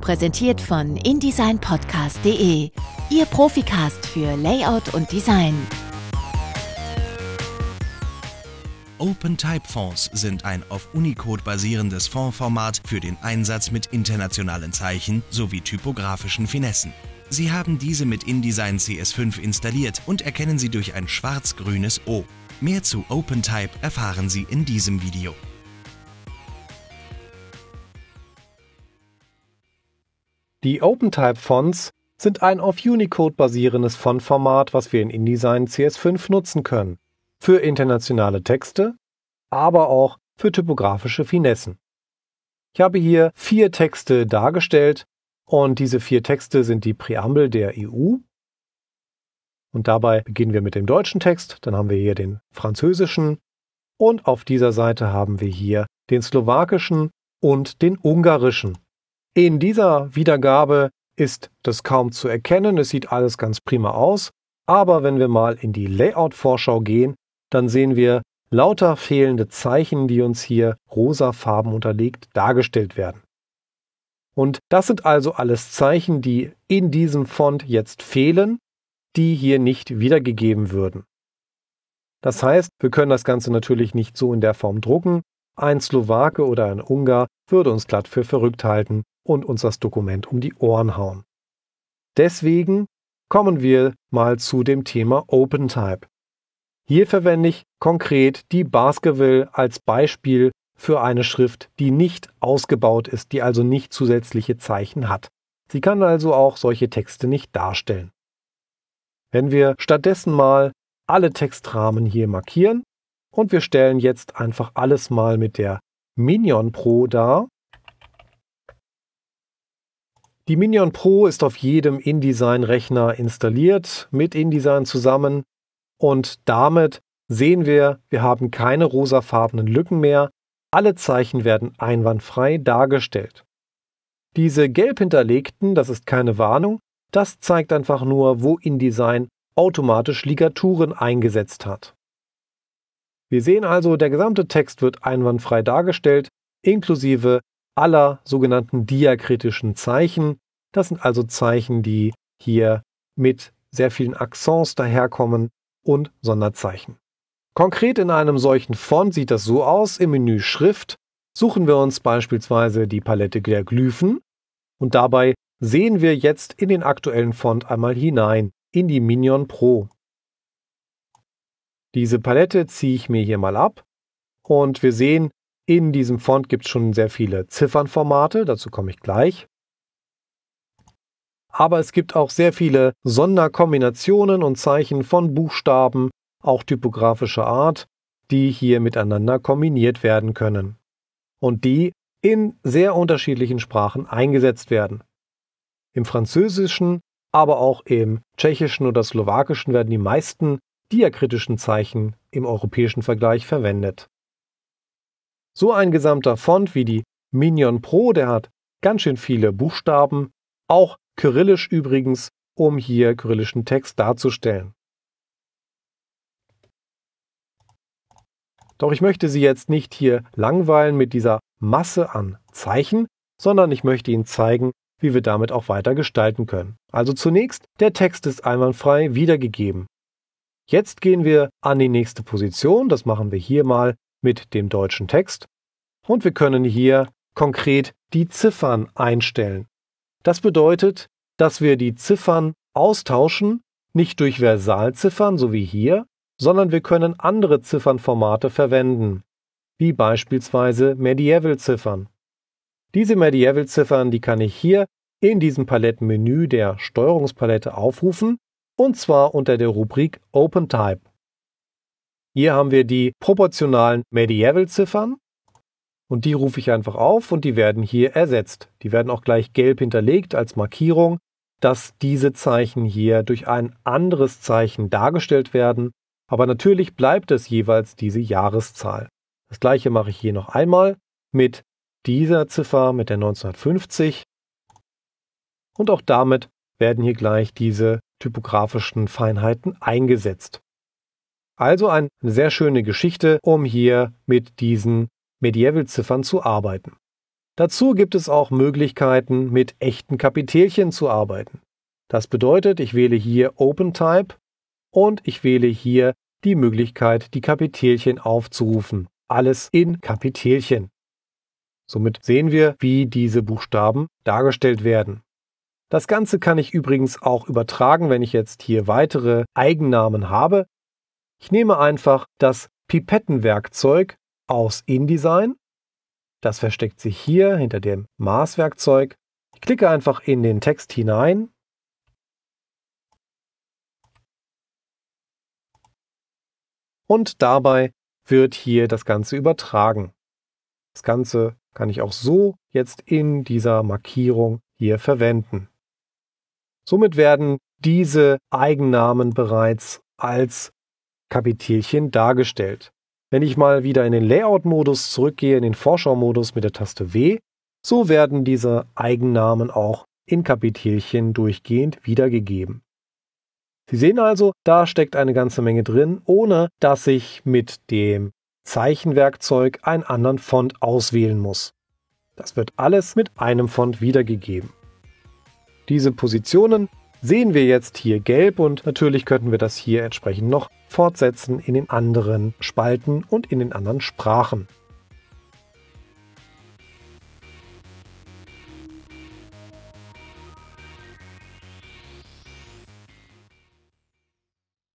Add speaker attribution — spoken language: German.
Speaker 1: Präsentiert von indesignpodcast.de, Ihr Profi-Cast für Layout und Design. opentype Fonds sind ein auf Unicode basierendes Fontformat für den Einsatz mit internationalen Zeichen sowie typografischen Finessen. Sie haben diese mit InDesign CS5 installiert und erkennen sie durch ein schwarz-grünes O. Mehr zu OpenType erfahren Sie in diesem Video. Die OpenType-Fonts sind ein auf Unicode basierendes Fontformat, was wir in InDesign CS5 nutzen können. Für internationale Texte, aber auch für typografische Finessen. Ich habe hier vier Texte dargestellt und diese vier Texte sind die Präambel der EU. Und dabei beginnen wir mit dem deutschen Text, dann haben wir hier den französischen und auf dieser Seite haben wir hier den slowakischen und den ungarischen. In dieser Wiedergabe ist das kaum zu erkennen, es sieht alles ganz prima aus, aber wenn wir mal in die Layout-Vorschau gehen, dann sehen wir lauter fehlende Zeichen, die uns hier rosafarben unterlegt dargestellt werden. Und das sind also alles Zeichen, die in diesem Font jetzt fehlen, die hier nicht wiedergegeben würden. Das heißt, wir können das Ganze natürlich nicht so in der Form drucken. Ein Slowake oder ein Ungar würde uns glatt für verrückt halten, und uns das Dokument um die Ohren hauen. Deswegen kommen wir mal zu dem Thema OpenType. Hier verwende ich konkret die Baskerville als Beispiel für eine Schrift, die nicht ausgebaut ist, die also nicht zusätzliche Zeichen hat. Sie kann also auch solche Texte nicht darstellen. Wenn wir stattdessen mal alle Textrahmen hier markieren und wir stellen jetzt einfach alles mal mit der Minion Pro dar, die Minion Pro ist auf jedem InDesign-Rechner installiert, mit InDesign zusammen. Und damit sehen wir, wir haben keine rosafarbenen Lücken mehr. Alle Zeichen werden einwandfrei dargestellt. Diese gelb hinterlegten, das ist keine Warnung, das zeigt einfach nur, wo InDesign automatisch Ligaturen eingesetzt hat. Wir sehen also, der gesamte Text wird einwandfrei dargestellt, inklusive aller sogenannten diakritischen Zeichen, das sind also Zeichen, die hier mit sehr vielen Accents daherkommen und Sonderzeichen. Konkret in einem solchen Font sieht das so aus. Im Menü Schrift suchen wir uns beispielsweise die Palette der Glyphen und dabei sehen wir jetzt in den aktuellen Font einmal hinein, in die Minion Pro. Diese Palette ziehe ich mir hier mal ab und wir sehen, in diesem Font gibt es schon sehr viele Ziffernformate, dazu komme ich gleich aber es gibt auch sehr viele Sonderkombinationen und Zeichen von Buchstaben, auch typografischer Art, die hier miteinander kombiniert werden können und die in sehr unterschiedlichen Sprachen eingesetzt werden. Im Französischen, aber auch im Tschechischen oder Slowakischen werden die meisten diakritischen Zeichen im europäischen Vergleich verwendet. So ein gesamter Font wie die Minion Pro, der hat ganz schön viele Buchstaben, auch Kyrillisch übrigens, um hier kyrillischen Text darzustellen. Doch ich möchte Sie jetzt nicht hier langweilen mit dieser Masse an Zeichen, sondern ich möchte Ihnen zeigen, wie wir damit auch weiter gestalten können. Also zunächst, der Text ist einwandfrei wiedergegeben. Jetzt gehen wir an die nächste Position, das machen wir hier mal mit dem deutschen Text und wir können hier konkret die Ziffern einstellen. Das bedeutet, dass wir die Ziffern austauschen, nicht durch Versalziffern, so wie hier, sondern wir können andere Ziffernformate verwenden, wie beispielsweise Medieval-Ziffern. Diese Medieval-Ziffern, die kann ich hier in diesem Palettenmenü der Steuerungspalette aufrufen, und zwar unter der Rubrik OpenType. Hier haben wir die proportionalen Medieval-Ziffern und die rufe ich einfach auf und die werden hier ersetzt. Die werden auch gleich gelb hinterlegt als Markierung, dass diese Zeichen hier durch ein anderes Zeichen dargestellt werden. Aber natürlich bleibt es jeweils diese Jahreszahl. Das gleiche mache ich hier noch einmal mit dieser Ziffer, mit der 1950. Und auch damit werden hier gleich diese typografischen Feinheiten eingesetzt. Also eine sehr schöne Geschichte, um hier mit diesen Medieval-Ziffern zu arbeiten. Dazu gibt es auch Möglichkeiten, mit echten Kapitelchen zu arbeiten. Das bedeutet, ich wähle hier OpenType und ich wähle hier die Möglichkeit, die Kapitelchen aufzurufen. Alles in Kapitelchen. Somit sehen wir, wie diese Buchstaben dargestellt werden. Das Ganze kann ich übrigens auch übertragen, wenn ich jetzt hier weitere Eigennamen habe. Ich nehme einfach das Pipettenwerkzeug aus InDesign. Das versteckt sich hier hinter dem Maßwerkzeug. Ich klicke einfach in den Text hinein. Und dabei wird hier das Ganze übertragen. Das Ganze kann ich auch so jetzt in dieser Markierung hier verwenden. Somit werden diese Eigennamen bereits als Kapitelchen dargestellt. Wenn ich mal wieder in den Layout-Modus zurückgehe, in den Vorschau-Modus mit der Taste W, so werden diese Eigennamen auch in Kapitelchen durchgehend wiedergegeben. Sie sehen also, da steckt eine ganze Menge drin, ohne dass ich mit dem Zeichenwerkzeug einen anderen Font auswählen muss. Das wird alles mit einem Font wiedergegeben. Diese Positionen sehen wir jetzt hier gelb und natürlich könnten wir das hier entsprechend noch fortsetzen in den anderen Spalten und in den anderen Sprachen.